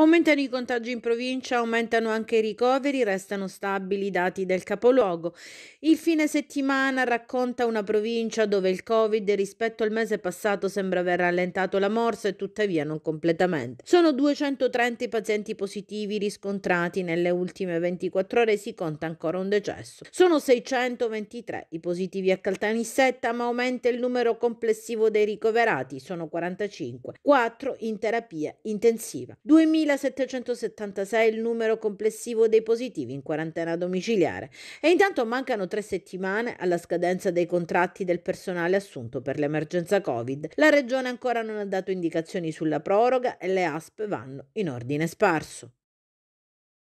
Aumentano i contagi in provincia, aumentano anche i ricoveri, restano stabili i dati del capoluogo. Il fine settimana racconta una provincia dove il Covid rispetto al mese passato sembra aver rallentato la morsa e tuttavia non completamente. Sono 230 i pazienti positivi riscontrati nelle ultime 24 ore e si conta ancora un decesso. Sono 623 i positivi a Caltanissetta, ma aumenta il numero complessivo dei ricoverati, sono 45, 4 in terapia intensiva. 2000 3.776 il numero complessivo dei positivi in quarantena domiciliare e intanto mancano tre settimane alla scadenza dei contratti del personale assunto per l'emergenza Covid. La Regione ancora non ha dato indicazioni sulla proroga e le ASP vanno in ordine sparso.